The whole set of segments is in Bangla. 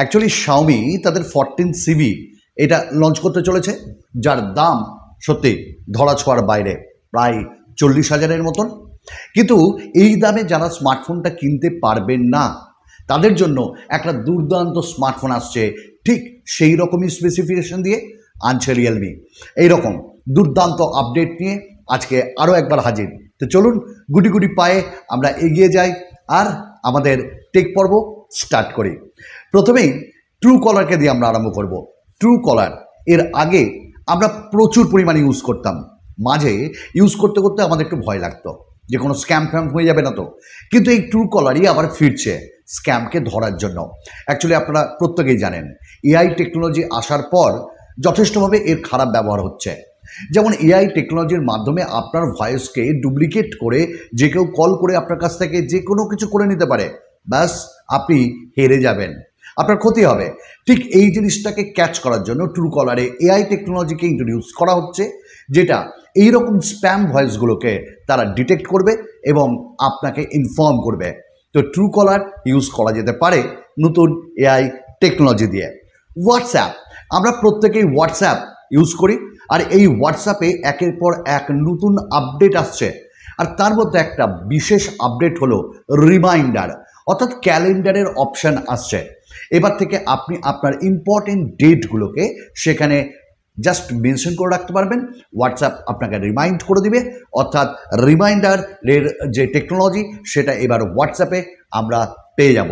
অ্যাকচুয়ালি শাওমি তাদের ফরটিন সিবি এটা লঞ্চ করতে চলেছে যার দাম সত্যি ধরা ছোঁয়ার বাইরে প্রায় চল্লিশ হাজারের মতন কিন্তু এই দামে যারা স্মার্টফোনটা কিনতে পারবেন না তাদের জন্য একটা দুর্দান্ত স্মার্টফোন আসছে ঠিক সেই রকমই স্পেসিফিকেশন দিয়ে আনছে রিয়েলমি এইরকম দুর্দান্ত আপডেট নিয়ে আজকে আরও একবার হাজির তো চলুন গুটি গুটি পায়ে আমরা এগিয়ে যাই আর আমাদের টেক পর্ব স্টার্ট করি প্রথমেই ট্রু কলারকে দিয়ে আমরা আরম্ভ করব ট্রু কলার এর আগে আমরা প্রচুর পরিমাণে ইউজ করতাম মাঝে ইউজ করতে করতে আমাদের একটু ভয় লাগতো যে কোনো স্ক্যাম ফ্যাম হয়ে যাবে না তো কিন্তু এই ট্রু কলারই আবার ফিরছে স্ক্যামকে ধরার জন্য অ্যাকচুয়ালি আপনারা প্রত্যেকেই জানেন এআই টেকনোলজি আসার পর যথেষ্টভাবে এর খারাপ ব্যবহার হচ্ছে যেমন এআই টেকনোলজির মাধ্যমে আপনার ভয়েসকে ডুপ্লিকেট করে যে কেউ কল করে আপনার কাছ থেকে যে কোনো কিছু করে নিতে পারে ব্যাস আপনি হেরে যাবেন আপনার ক্ষতি হবে ঠিক এই জিনিসটাকে ক্যাচ করার জন্য ট্রু কলারে এআই টেকনোলজিকে ইন্ট্রোডিউস করা হচ্ছে যেটা এই রকম স্প্যাম ভয়েসগুলোকে তারা ডিটেক্ট করবে এবং আপনাকে ইনফর্ম করবে তো ট্রু কলার ইউজ করা যেতে পারে নতুন এআই টেকনোলজি দিয়ে হোয়াটসঅ্যাপ আমরা প্রত্যেকেই হোয়াটসঅ্যাপ ইউজ করি আর এই হোয়াটসঅ্যাপে একের পর এক নতুন আপডেট আসছে আর তার মধ্যে একটা বিশেষ আপডেট হলো রিমাইন্ডার অর্থাৎ ক্যালেন্ডারের অপশান আসছে এবার থেকে আপনি আপনার ইম্পর্টেন্ট ডেটগুলোকে সেখানে জাস্ট মেনশন করে রাখতে পারবেন হোয়াটসঅ্যাপ আপনাকে রিমাইন্ড করে দিবে অর্থাৎ রিমাইন্ডারের যে টেকনোলজি সেটা এবার হোয়াটসঅ্যাপে আমরা পেয়ে যাব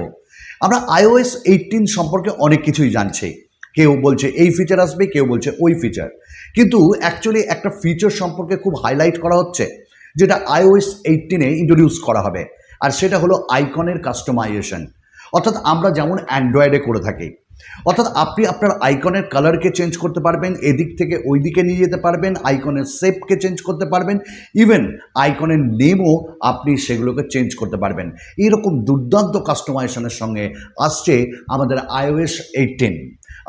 আমরা আইওএস এইটিন সম্পর্কে অনেক কিছুই জানছি কেউ বলছে এই ফিচার আসবে কেউ বলছে ওই ফিচার কিন্তু অ্যাকচুয়ালি একটা ফিচার সম্পর্কে খুব হাইলাইট করা হচ্ছে যেটা আইওএস এইটিনে ইন্ট্রোডিউস করা হবে আর সেটা হলো আইকনের কাস্টমাইজেশন অর্থাৎ আমরা যেমন অ্যান্ড্রয়েডে করে থাকি অর্থাৎ আপনি আপনার আইকনের কালারকে চেঞ্জ করতে পারবেন এদিক থেকে ওই দিকে নিয়ে যেতে পারবেন আইকনের শেপকে চেঞ্জ করতে পারবেন ইভেন আইকনের নেমও আপনি সেগুলোকে চেঞ্জ করতে পারবেন এইরকম দুর্দান্ত কাস্টমাইজেশনের সঙ্গে আসছে আমাদের আইওএস এইটিন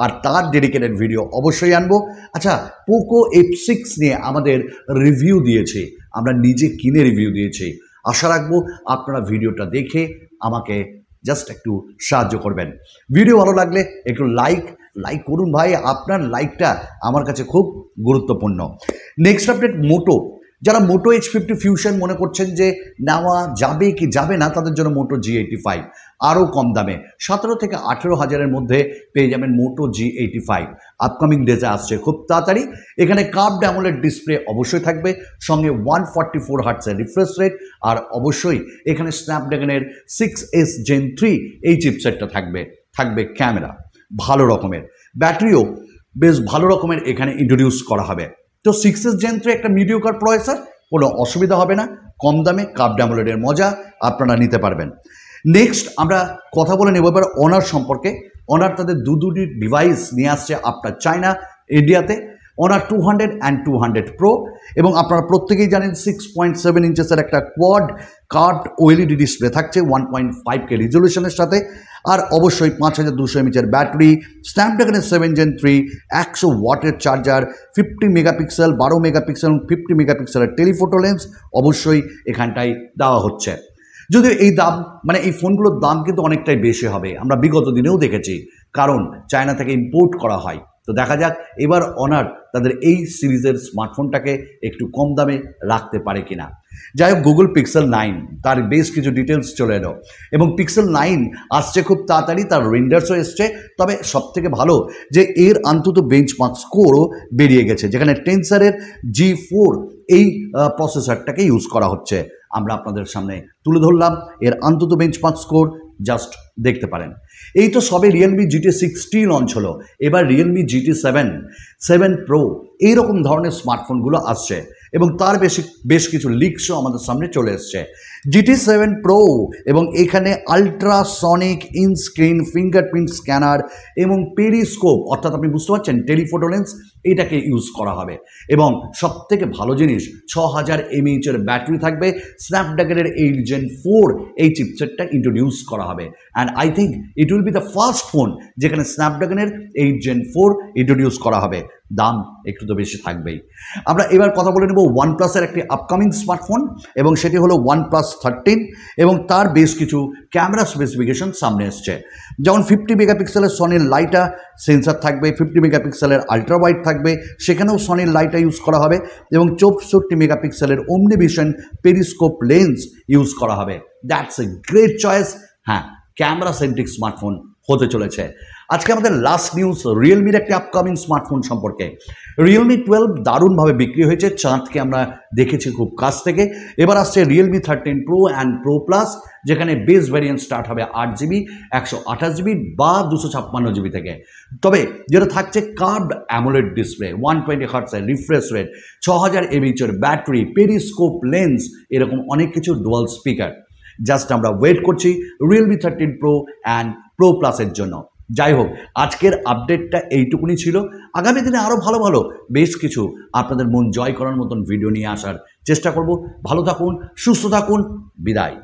আর তার ডেডিকেটেড ভিডিও অবশ্যই আনবো আচ্ছা পোকো এফ সিক্স নিয়ে আমাদের রিভিউ দিয়েছে আমরা নিজে কিনে রিভিউ দিয়েছি আশা রাখবো আপনারা ভিডিওটা দেখে আমাকে জাস্ট একটু সাহায্য করবেন ভিডিও ভালো লাগলে একটু লাইক লাইক করুন ভাই আপনার লাইকটা আমার কাছে খুব গুরুত্বপূর্ণ নেক্সট আপডেট মোটো যারা মোটো এইচ ফিফটি ফিউশন মনে করছেন যে নেওয়া যাবে কি যাবে না তাদের জন্য মোটো জি এইটি ফাইভ আরও কম দামে সতেরো থেকে আঠেরো হাজারের মধ্যে পেয়ে যাবেন মোটো জি এইটি ফাইভ আপকামিং ডেজে আসছে খুব তাড়াতাড়ি এখানে কাপ ড্যামোলের ডিসপ্লে অবশ্যই থাকবে সঙ্গে ওয়ান ফর্টি ফোর হার্টসের রিফ্রেশ রেট আর অবশ্যই এখানে স্ন্যাপড্রাগনের সিক্স এস জেন থ্রি এই চিপসেটটা থাকবে থাকবে ক্যামেরা ভালো রকমের ব্যাটারিও বেশ ভালো রকমের এখানে ইন্ট্রোডিউস করা হবে তো সিক্সেস জেন থ্রি একটা মিডিওকার প্রয়েসার কোনো অসুবিধা হবে না কম দামে কাপ ডামোলেডের মজা আপনারা নিতে পারবেন নেক্সট আমরা কথা বলে নেব এবার অনার সম্পর্কে অনার তাদের দু দুটি ডিভাইস নিয়ে আসছে আপনার চায়না ইন্ডিয়াতে Honor two hundred and two hundred pro এবং আপনারা প্রত্যেকেই জানেন সিক্স পয়েন্ট সেভেন ইঞ্চেসের একটা কোয়াড কার্ড ওয়েলিডি ডিসপ্লে থাকছে ওয়ান পয়েন্ট ফাইভ কে রিজলিউশনের সাথে আর অবশ্যই পাঁচ হাজার দুশো এমএচের ব্যাটারি স্ন্যাপড্রাগনের সেভেন জেন থ্রি একশো ওয়াটের চার্জার ফিফটি মেগাপিক্সেল বারো মেগাপিক্সেল এবং ফিফটি মেগাপিক্সেলের টেলিফোটো লেন্স অবশ্যই এখানটায় দেওয়া হচ্ছে যদিও এই দাম মানে এই ফোনগুলোর দাম কিন্তু অনেকটাই বেশি হবে আমরা বিগত দিনেও দেখেছি কারণ চায়না থেকে ইম্পোর্ট করা হয় তো দেখা যাক এবার অনার তাদের এই সিরিজের স্মার্টফোনটাকে একটু কম দামে রাখতে পারে কিনা যাই হোক গুগল পিক্সেল নাইন তার বেশ কিছু ডিটেলস চলে এলো এবং পিক্সেল নাইন আসছে খুব তাড়াতাড়ি তার রেন্ডার্সও এসছে তবে সব থেকে ভালো যে এর অন্তত বেঞ্চ মার্ক স্কোরও বেরিয়ে গেছে যেখানে টেন্সারের জি ফোর এই প্রসেসরটাকে ইউজ করা হচ্ছে আমরা আপনাদের সামনে তুলে ধরলাম এর অন্তত বেঞ্চ মার্ক স্কোর জাস্ট দেখতে পারেন এই তো সবে রিয়েলমি জিটি সিক্সটি লঞ্চ হলো এবার Realme GT seven seven pro এইরকম ধরনের স্মার্টফোনগুলো আসছে এবং তার বেশি বেশ কিছু লিক্সও আমাদের সামনে চলে এসছে জিটি সেভেন প্রো এবং এখানে আলট্রাসনিক ইনস্ক্রিন ফিঙ্গারপ্রিন্ট স্ক্যানার এবং পেরিস্কোপ অর্থাৎ আপনি বুঝতে পারছেন টেলিফোটো লেন্স এটাকে ইউজ করা হবে এবং সবথেকে ভালো জিনিস ছ হাজার এমএইচের ব্যাটারি থাকবে স্ন্যাপড্রাগনের এই জেন ফোর এই চিপসেটটা ইন্ট্রোডিউস করা হবে and I think it will be the first phone যেখানে স্ন্যাপড্রাগনের এই জেন ফোর ইন্ট্রোডিউস করা হবে দাম একটু তো বেশি থাকবেই আমরা এবার কথা বলে নেব ওয়ান প্লাসের একটি আপকামিং স্মার্টফোন এবং সেটি হলো ওয়ান প্লাস থার্টিন এবং তার বেশ কিছু ক্যামেরা স্পেসিফিকেশন সামনে এসছে যেমন ফিফটি মেগাপিক্সেলের সনির লাইটা সেন্সার থাকবে ফিফটি মেগাপিক্সেলের আলট্রা ওয়াইড থাকবে সেখানেও সনির লাইটা ইউজ করা হবে এবং চৌষট্টি মেগাপিক্সেলের ওমনিভিশন পেরিস্কোপ লেন্স ইউজ করা হবে দ্যাটস এ গ্রেট চয়েস হ্যাঁ ক্যামেরা সেন্ট্রিক স্মার্টফোন হতে চলেছে আজকে আমাদের লাস্ট নিউজ রিয়েলমির একটি আপকামিং স্মার্টফোন সম্পর্কে রিয়েলমি টুয়েলভ দারুণভাবে বিক্রি হয়েছে চাঁদকে আমরা দেখেছি খুব কাছ থেকে এবার আসছে Realme thirteen pro and pro plus যেখানে বেস ভ্যারিয়েন্ট স্টার্ট হবে আট জিবি একশো আঠাশ জিবি বা দুশো ছাপ্পান্ন জিবি থেকে তবে যেটা থাকছে curved AMOLED display one twenty হার্টসের রিফ্রেশ রেট ছ হাজার এমএইচের ব্যাটারি পেরিস্কোপ লেন্স এরকম অনেক কিছু ডুয়াল স্পিকার জাস্ট আমরা ওয়েট করছি Realme thirteen pro and pro প্লাসের জন্য যাই হোক আজকের আপডেটটা এইটুকুনি ছিল আগামী দিনে আরও ভালো ভালো বেশ কিছু আপনাদের মন জয় করার মতন ভিডিও নিয়ে আসার চেষ্টা করব ভালো থাকুন সুস্থ থাকুন বিদায়